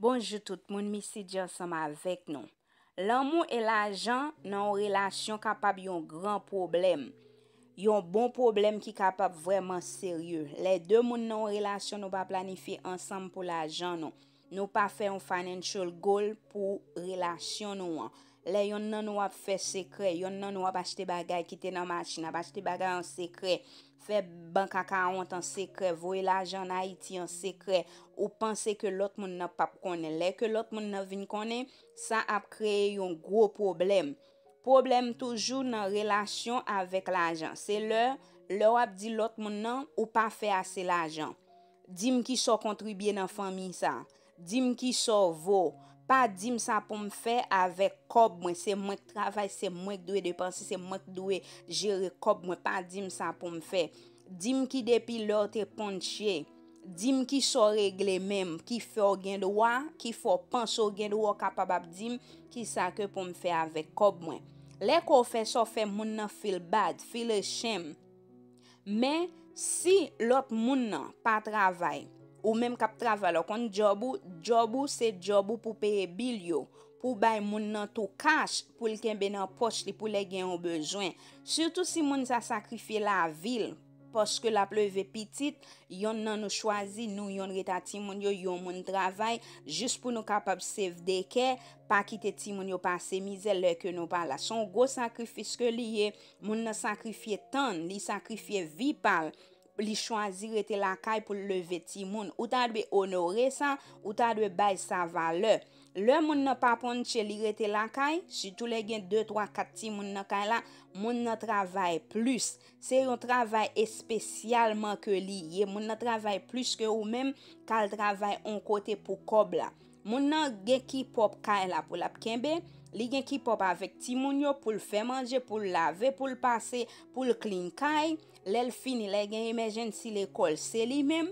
Bonjou tout, moun misi di ansam avek nou. Lan moun e la jan nan ou relasyon kapab yon gran problem. Yon bon problem ki kapab vreman seryou. Le dè moun nan ou relasyon nou ba planifi ansam pou la jan nou. Nou pa fe yon financial goal pou relasyon nou an. Le yon nan nou ap fe sekre. Yon nan nou ap achete bagay kite nan masina. Achete bagay an sekre. Fe bank akarant an sekre. Vowe l'ajan na iti an sekre. Ou panse ke lot moun nan pap konen. Le ke lot moun nan vin konen, sa ap kreye yon gro problem. Problem toujou nan relasyon avek l'ajan. Se lè, lè wap di lot moun nan ou pa fe ase l'ajan. Dim ki so kontribye nan fami sa an. Dim ki so vo, pa dim sa pou m fe avèk kob mwen, se mwen k travay, se mwen k dwe depansi, se mwen k dwe jere kob mwen, pa dim sa pou m fe. Dim ki depi lor te ponche, dim ki so regle mem, ki fo gen dwa, ki fo panso gen dwa kapabab dim, ki sa ke pou m fe avèk kob mwen. Le ko fe so fe moun nan fil bad, fil shem, men si lop moun nan pa travay. Ou menm kap travalo kon jobou, jobou se jobou pou peye bil yo. Pou bay moun nan tou kash pou li ken benan pos li pou le gen yo bezwen. Surtou si moun sa sakrifye la vil, poske la pleve pitit, yon nan nou chwazi nou yon reta ti moun yo, yon moun travay, jist pou nou kapab sev deke, pa kite ti moun yo pa se mizel le ke nou pala. Son go sakrifis ke li ye, moun nan sakrifye tan, li sakrifye vi pala. li chwanzi rete lakay pou leve timoun. Ou tan dwe onore san, ou tan dwe bay sa vale. Le moun nan pa ponche li rete lakay, si tou le gen 2, 3, 4 timoun nan kay la, moun nan travay plus. Se yon travay espesyalman ke li ye, moun nan travay plus ke ou men, kal travay on kote pou kob la. Moun nan gen ki pop kay la pou lap kenbe, li gen ki pop avèk timoun yo pou l fè manje, pou l lave, pou l pase, pou l klin kay. Lèl fini, lè gen imagine si l'ekol se li mèm.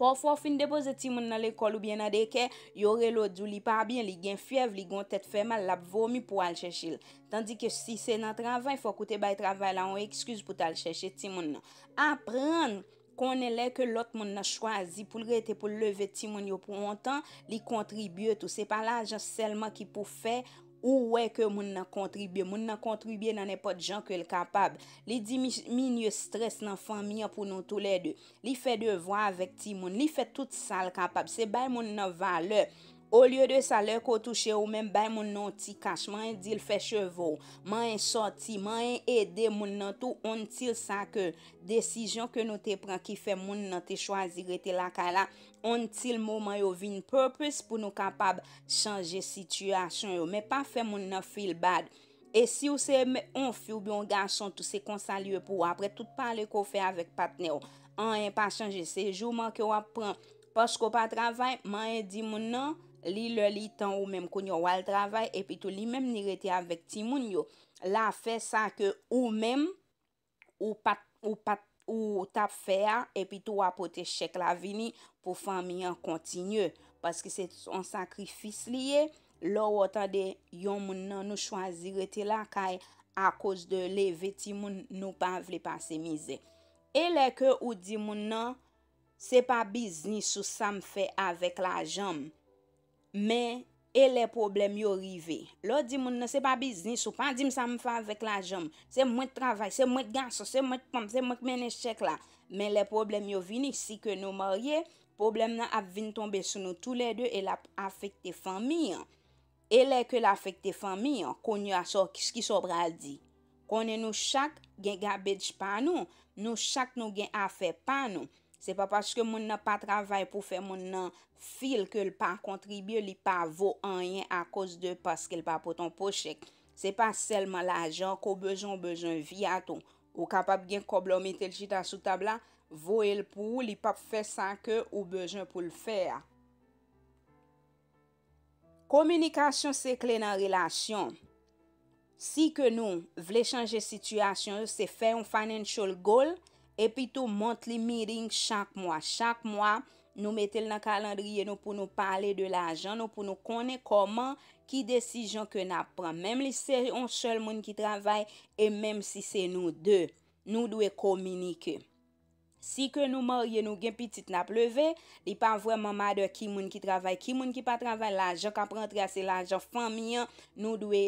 Pofo fin depoze ti moun nan l'ekol ou bè nan deke, yore lò djou li pa bè, li gen fèv, li gon tèt fèman, lap vomi pou al chèchil. Tandikè si se nan travay, fò koute bay travay la, on eksküz pou tal chèchil ti moun nan. Aprèn, konen lè ke lot moun nan chwazi pou lre te pou leve ti moun yo pou ontan, li kontribyote ou se pala ajan selman ki pou fè. Ou wey ke moun nan kontribye, moun nan kontribye nan epot jan ke l kapab. Li di mi nye stres nan fanyan pou nou tou lede. Li fe devwa vek ti moun, li fe tout sal kapab. Se bay moun nan valè. Ou lye de sa lèk ou touche ou mèm bè moun nan ti kache, mè yon dil fè chevò, mè yon sorti, mè yon edè moun nan tou, on til sa ke desijyon ke nou te pran ki fè moun nan te chwazi rete la ka la, on til mou mè yon vin purpose pou nou kapab chanje situasyon yo, mè pa fè moun nan fil bad. E si ou se mè on fyou bi yon gachon tou se konsa lye pou, apre tout pa le ko fè avèk patne yo, an yon pa chanje sejou man ke wap pran, pos ko pa travè, mè yon di moun nan, li lè li tan ou mèm kou nyo wèl dravèy, epi tou li mèm ni rete avèk timoun yo, la fè sa ke ou mèm, ou tap fè a, epi tou wè pote chèk la vini, pou fami an kontinyè, paske se son sakrifis li ye, lò wò tan de yon moun nan nou chwazi rete la, kaj a kòz de leve timoun nou pav lè pasèmize. E lè ke ou di moun nan, se pa biznis ou sam fè avèk la jom, Men, e le problem yo rive. Lo di moun nan se pa biznis ou pa di m sa m fa vek la jom. Se m mwen travay, se m mwen ganson, se m mwen mwen eshek la. Men le problem yo vini, si ke nou morye, problem nan ap vini tombe sou nou tou le de e la afekte fami. E le ke la afekte fami, kon yo asor kis ki so bral di. Kone nou chak gen gabedj pa nou, nou chak nou gen afek pa nou. Se pa paske moun nan pa travay pou fe moun nan fil ke l pa kontribye li pa vo anyen a kos de paske l pa poton pochek. Se pa selman la jan ko bejan bejan vi aton. Ou kapap gen koblo metel jita sou tabla, vo el pou, li pap fe sa ke ou bejan pou l fe a. Komunikasyon se kle nan relasyon. Si ke nou vle chanje situasyon se fe yon financial goal, epi tou mont li miring chak mwa. Chak mwa nou metel nan kalandriye nou pou nou pale de la jan, nou pou nou kone koman ki desijon ke na pran. Mem li se yon sol moun ki travay, e mem si se nou de. Nou dwe kominike. Si ke nou morye nou gen pitit na pleve, li pa vwèman madè ki moun ki travay, ki moun ki pa travay la jan, ka pran trase la jan, nou dwe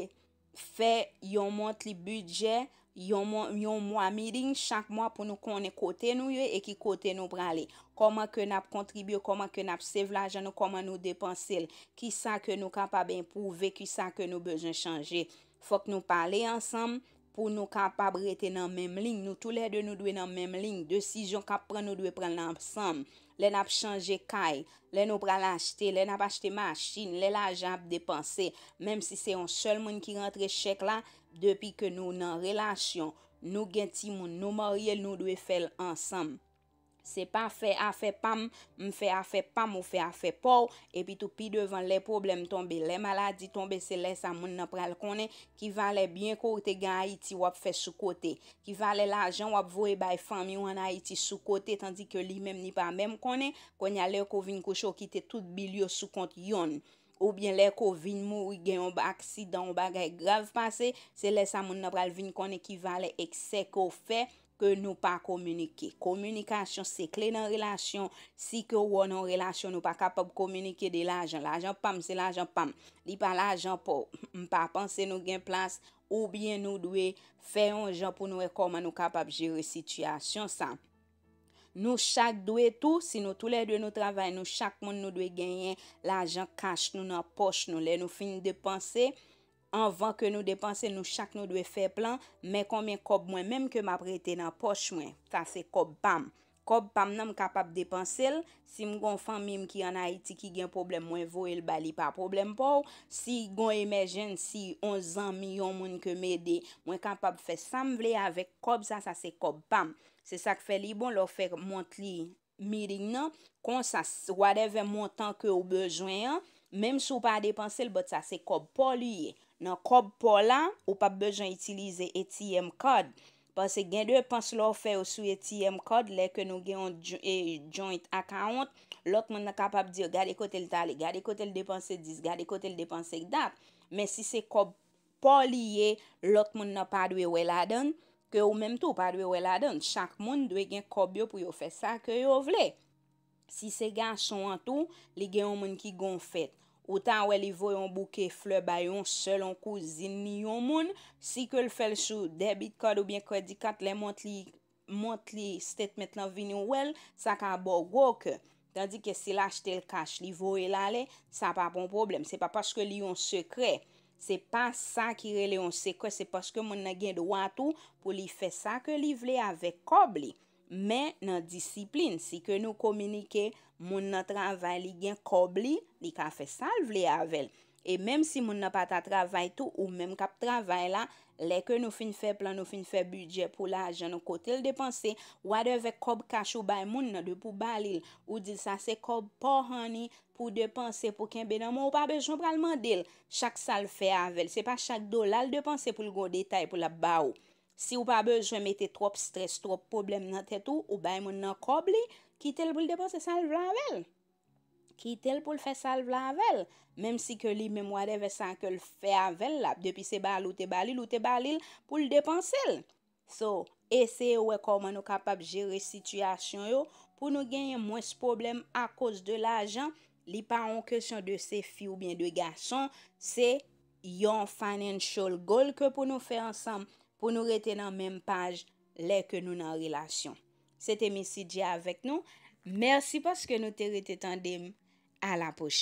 fè yon mont li budget, Yon mwa midin chak mwa pou nou konen kote nou ye e ki kote nou prale. Koman ke nap kontribyo, koman ke nap sevlajan nou, koman nou depanse l. Ki sa ke nou kapab empou, veki sa ke nou bejan chanje. Fok nou pale ansam pou nou kapab rete nan menm ling. Nou tou le de nou dwe nan menm ling. De si jon kap pran nou dwe pran lansam. lè n ap chanje kay, lè nou pral achte, lè n ap achte machin, lè la j ap depanse, mèm si se yon sol moun ki rentre chek la, depi ke nou nan relasyon, nou gen timoun, nou morye nou dwe fel ansam. Se pa fe a fe pam, m fe a fe pam ou fe a fe pou, epi tou pi devan le problem tombe. Le maladi tombe se le sa moun napral kone, kivalè byen kote gen Haiti wap fe sou kote. Kivalè la jan wap vwe bay fami ou an Haiti sou kote, tandi ke li mem ni pa mem kone, kwenya le kovin kousho ki te tout bil yo sou kont yon. Ou byen le kovin mou y gen yon baksidan ou bagay grav pase, se le sa moun napral vin kone kivalè ekse kofè, Pe nou pa komunike. Komunikasyon se kle nan relasyon. Si ke ou an nan relasyon nou pa kapab komunike de la ajan. La ajan pam se la ajan pam. Di pa la ajan pou mpa panse nou gen plas. Ou bien nou dwe feyon ajan pou nou ekoman nou kapab jere sityasyon sa. Nou chak dwe tou. Si nou tou le dwe nou travay nou chak moun nou dwe genyen. La ajan kache nou nan poche nou le nou fin de panse. anvan ke nou depanse nou chak nou dwe fe plan, men kon men kob mwen menm ke m ap rete nan poch mwen, sa se kob pam. Kob pam nan m kapap depanse l, si m kon fan mim ki an ha iti ki gen problem mwen vo, el bali pa problem pou, si gwen imagine si 11 an milyon moun ke m ede, mwen kapap fe sam vle avek kob, sa se kob pam. Se sa ke fe li bon lo fe mont li mirin nan, kon sa wadeve montan ke ou bejwen an, menm sou pa depanse l, bot sa se kob pa liye. Nan kob pou la, ou pa bejan itilize ATM kod. Pase gen dwe panse la ou fe ou sou ATM kod, le ke nou gen yon e, joint account, lot moun na kapap di yo gade kote l tali, gade kote l depanse diz, gade kote l depanse gdap. Men si se kob pou liye, lot moun na pa dwe wè la den, ke ou menm tou pa dwe wè la den. Chak moun dwe gen kob yo pou yo fe sa ke yo vle. Se se gen son an tou, li gen yon moun ki gon fèt. Ou tan wè li vo yon bouke fle bayon selon kou zin ni yon moun, si ke l fel sou debit kod ou byen kredi kat lè mont li stet met lan vin yon wèl, sa ka bo gwo ke. Tandik ke si l achete l kash li vo yon lale, sa pa bon problem. Se pa paske li yon sekre, se pa sa ki rele yon sekre, se paske moun na gen do an tou pou li fe sa ke li vle avè kob li. Men nan disiplin, si ke nou kominike, moun nan travay li gen kob li, li ka fe sal vle avel. E menm si moun nan pata travay tou, ou menm kap travay la, le ke nou fin fe plan, nou fin fe budget pou la ajen, nou kote l depanse, wadeve kob kache ou bay moun nan de pou balil, ou di sa se kob pohani pou depanse pou kenbe nan moun ou pa bejoun pralman del. Chak sal fe avel, se pa chak do, lal depanse pou l go detay pou la ba ou. Si ou pa be, jwen mette trop stres, trop problem nan tet ou, ou bay moun nan kob li, ki tel pou l depanse sal vlanvel. Ki tel pou l fè sal vlanvel. Mem si ke li memwade ve san ke l fè avel la, depi se bal ou te balil ou te balil pou l depanse l. So, ese ou e koman nou kapap jere situasyon yo, pou nou genye mwes problem a kos de la jan, li pa an kesyon de se fi ou bien de gason, se yon financial goal ke pou nou fè ansanm. pou nou reten nan menm paj lè ke nou nan relasyon. Sete misi diya avèk nou. Mersi paske nou te reten tan dem a la poche.